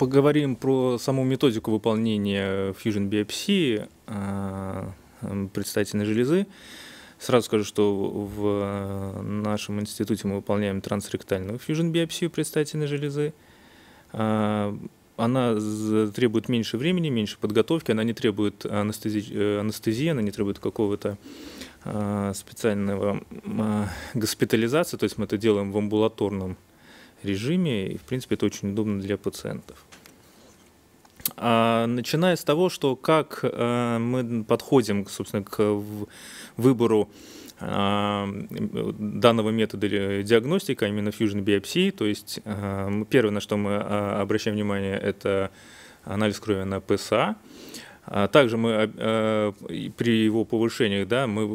Поговорим про саму методику выполнения Fusion биопсии а, предстательной железы. Сразу скажу, что в нашем институте мы выполняем трансректальную фьюжн биопсию предстательной железы. А, она требует меньше времени, меньше подготовки, она не требует анестезии, э, анестезии она не требует какого-то а, специального госпитализации, то есть мы это делаем в амбулаторном режиме, и, в принципе, это очень удобно для пациентов. А, начиная с того, что как а, мы подходим, собственно, к выбору а, данного метода диагностика, а именно фьюжн биопсии, то есть э, первое, на что мы а, обращаем внимание, это анализ крови на ПСА, а, также мы а, а, при его повышениях, да, мы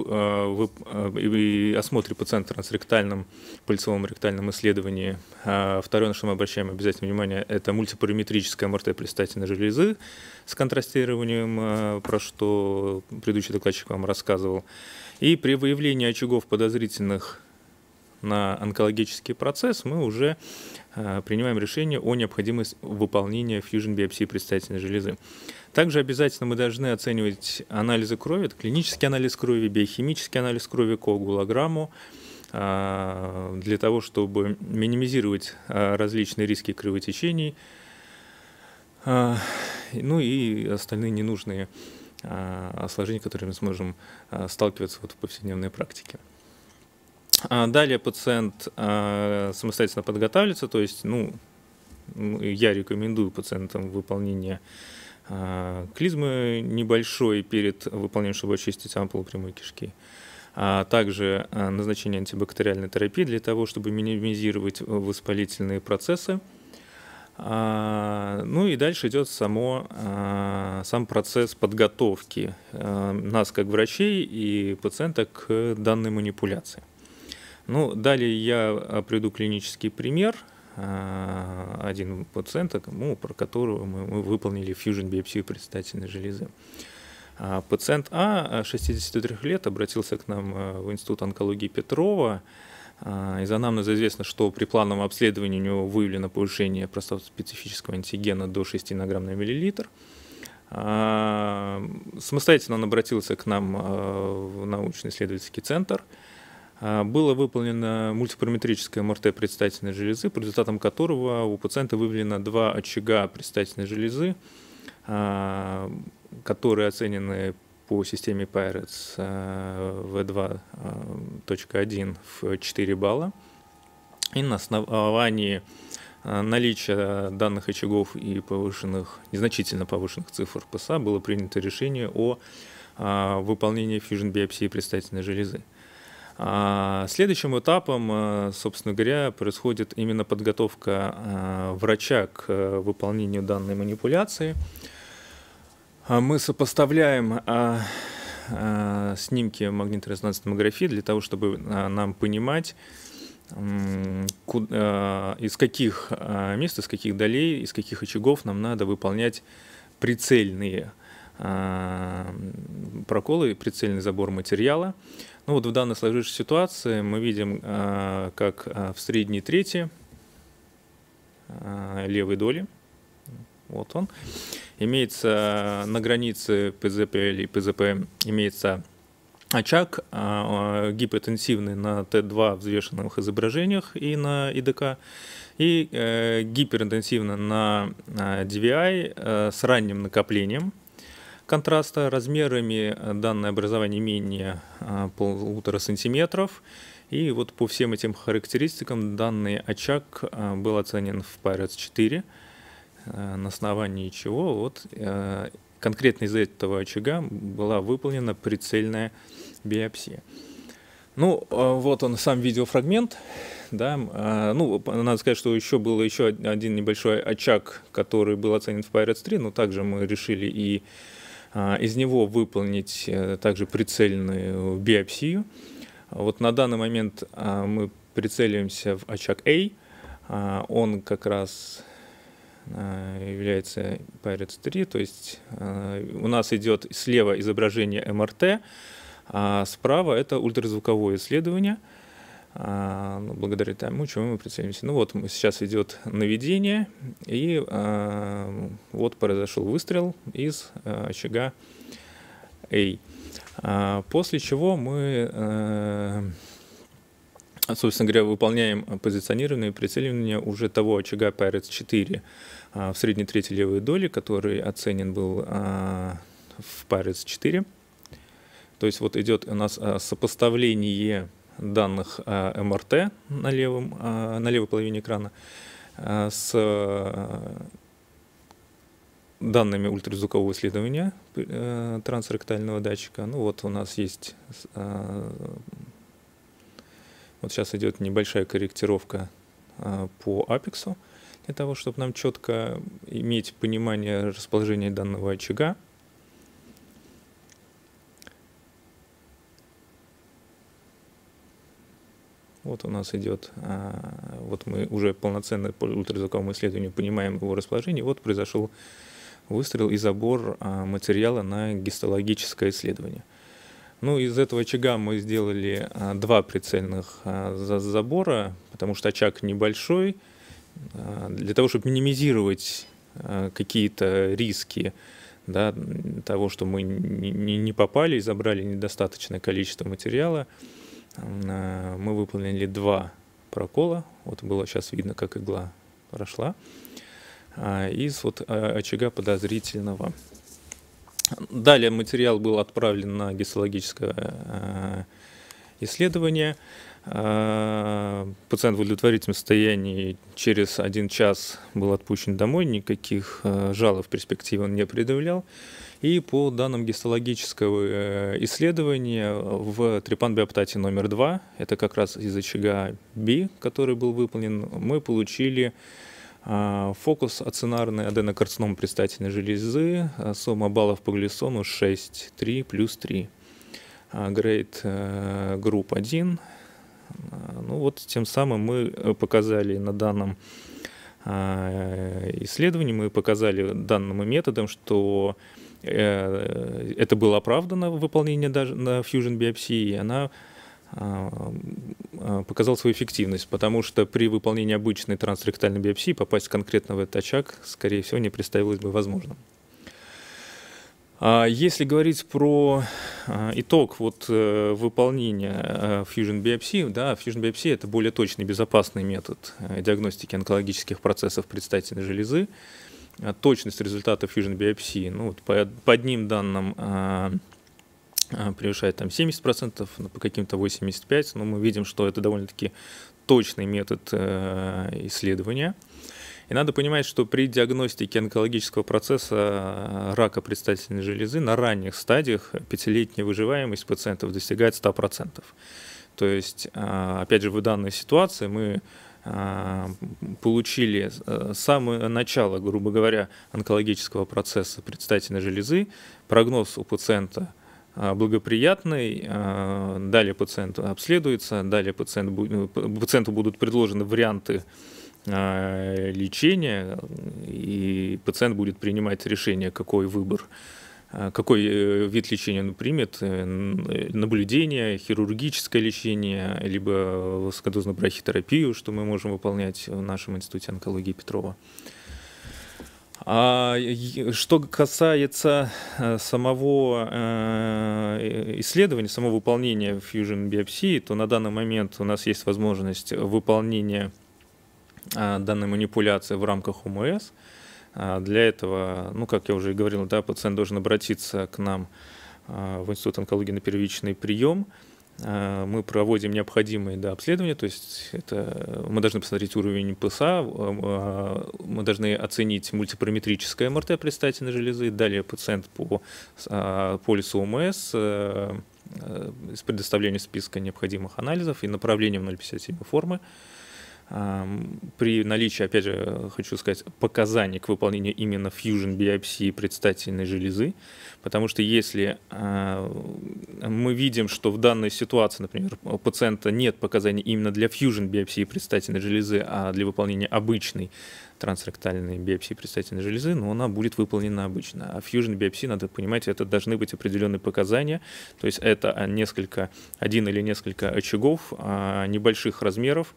при осмотре пациента трансректальном, пыльцевом ректальном исследовании, второе, на что мы обращаем обязательно внимание, это мультипараметрическая МРТ предстательной железы с контрастированием, про что предыдущий докладчик вам рассказывал. И при выявлении очагов подозрительных на онкологический процесс, мы уже э, принимаем решение о необходимости выполнения фьюжн-биопсии предстательной железы. Также обязательно мы должны оценивать анализы крови, это клинический анализ крови, биохимический анализ крови, коагулограмму, э, для того, чтобы минимизировать э, различные риски кровотечений, ну и остальные ненужные осложнения, которыми мы сможем сталкиваться вот в повседневной практике. А далее пациент а, самостоятельно подготавливается, то есть, ну, я рекомендую пациентам выполнение а, клизмы небольшой перед выполнением, чтобы очистить ампулу прямой кишки а также назначение антибактериальной терапии для того, чтобы минимизировать воспалительные процессы. Ну и дальше идет само, сам процесс подготовки нас как врачей и пациента к данной манипуляции. Ну, далее я а, приведу клинический пример. А, один пациент, а, ну, про которого мы, мы выполнили фьюжн биопсию предстательной железы. Пациент А, 63 лет, обратился к нам в Институт онкологии Петрова. Из анамнеза известно, что при плановом обследовании у него выявлено повышение простатоспецифического антигена до 6 награмм на миллилитр. Самостоятельно он обратился к нам в научно-исследовательский центр – а, было выполнено мультипараметрическое МРТ предстательной железы, по результатам которого у пациента выявлено два очага предстательной железы, а, которые оценены по системе Pirates а, V2.1 в 4 балла. И на основании наличия данных очагов и повышенных, незначительно повышенных цифр ПСА было принято решение о выполнении фьюжн биопсии предстательной железы. А, следующим этапом, а, собственно говоря, происходит именно подготовка а, врача к э, выполнению данной манипуляции. Мы сопоставляем снимки магнитно-резонансной томографии для того, чтобы нам понимать, из каких мест, из каких долей, из каких очагов нам надо выполнять прицельные проколы, прицельный забор материала. Ну вот в данной сложившейся ситуации мы видим, а, как а, в средней трети а, левой доли, вот он, имеется на границе ПЗП или ПЗП имеется очаг гипертенсивный на Т2 взвешенных изображениях и на ИДК, и э, гиперинтенсивно на DVI э, с ранним накоплением – контраста. Размерами э, данное образование менее а, полутора сантиметров. И вот по всем этим характеристикам данный очаг а, был оценен в Pirates 4, э, на основании чего вот э, конкретно из этого очага была выполнена прицельная биопсия. Ну, а, вот он сам видеофрагмент, да, ну, надо сказать, что еще был еще один небольшой очаг, который был оценен в Pirates 3, но также мы решили и а, из него выполнить э, также прицельную биопсию. Вот на данный момент а, мы прицеливаемся в очаг A, а, он как раз является Pirates 3, то есть у нас идет слева изображение МРТ, а справа это ультразвуковое исследование – а, ну, благодаря тому, чему мы прицелимся. Ну вот, сейчас идет наведение, и э, вот произошел выстрел из э, очага A. После чего мы, э, собственно говоря, выполняем позиционирование и прицеливание уже того очага PIRATES-4 э, в средней трети левой доли, который оценен был э, в PIRATES-4. То есть вот идет у нас сопоставление данных э, МРТ на, левом, э, на левой половине экрана э, с данными ультразвукового исследования трансректального датчика. Ну вот у нас есть, вот сейчас идет небольшая корректировка по апексу для того, чтобы нам четко иметь понимание расположения данного очага вот у нас идет, а, вот мы уже полноценно по ультразвуковому исследованию понимаем его расположение, вот произошел выстрел и забор а, материала на гистологическое исследование. Ну, из этого очага мы сделали а, два прицельных забора, потому что очаг небольшой. Для того, чтобы минимизировать какие-то риски да, того, что мы не попали и забрали недостаточное количество материала, мы выполнили два прокола. Вот было сейчас видно, как игла прошла. А, из вот а, очага подозрительного. Далее материал был отправлен на гистологическое а, исследования. А, пациент в удовлетворительном состоянии через один час был отпущен домой, никаких а, жалоб в перспективе он не предъявлял. И по данным гистологического э, исследования в трепанбиоптате номер 2, это как раз из очага B, который был выполнен, мы получили а, Фокус ацинарный аденокарцином предстательной железы, сумма баллов по глисону 6, 3 плюс 3. Э, Great э, Group 1. Э, ну вот тем самым мы показали на данном исследовании, мы показали данным методом, что это было оправдано выполнение даже на Fusion биопсии, и она показал свою эффективность, потому что при выполнении обычной трансректальной биопсии попасть конкретно в этот очаг, скорее всего, не представилось бы возможным. А, если говорить про а, итог вот, э, выполнения э, Fusion Biopsy, да, Fusion Biopsy – это более точный, безопасный метод э, диагностики онкологических процессов предстательной железы. А, точность результата Fusion Biopsy, ну, вот по, по одним данным, превышает там 70%, по каким-то 85%, но ну, мы видим, что это довольно-таки точный метод исследования – и надо понимать, что при диагностике онкологического процесса э, рака предстательной железы на ранних стадиях пятилетняя выживаемость пациентов достигает 100%. То есть, э, опять же, в данной ситуации мы э, получили самое начало, грубо говоря, онкологического процесса предстательной железы, прогноз у пациента – благоприятный. Далее пациент обследуется, далее пациент, пациенту будут предложены варианты а, лечение, и пациент будет принимать решение, какой выбор, а, какой э, вид лечения он примет, э, наблюдение, хирургическое лечение, либо высокодозную брахитерапию, что мы можем выполнять в нашем институте онкологии Петрова. А что касается э, самого исследования, самого выполнения фьюжн биопсии, то на данный момент у нас есть возможность выполнения а, данной манипуляции в рамках УМС а, Для этого, ну, как я уже и говорил, да, пациент должен обратиться к нам а, в Институт онкологии на первичный прием. Мы проводим необходимые да, обследования, то есть это, мы должны посмотреть уровень ПСА, мы должны оценить мультипараметрическое МРТ предстательной железы, далее пациент по полису ОМС с предоставлением списка необходимых анализов и направлением 057 формы. При наличии, опять же, хочу сказать, показаний к выполнению именно фьюжн биопсии предстательной железы, потому что если а, мы видим, что в данной ситуации, например, у пациента нет показаний именно для фьюжн биопсии предстательной железы, а для выполнения обычной трансректальной биопсии предстательной железы, но ну, она будет выполнена обычно. А фьюжн биопсии, надо понимать, это должны быть определенные показания, то есть это несколько, один или несколько очагов а, небольших размеров,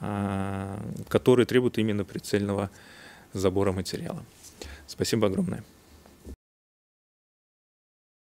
а, которые требуют именно прицельного забора материала. Спасибо огромное.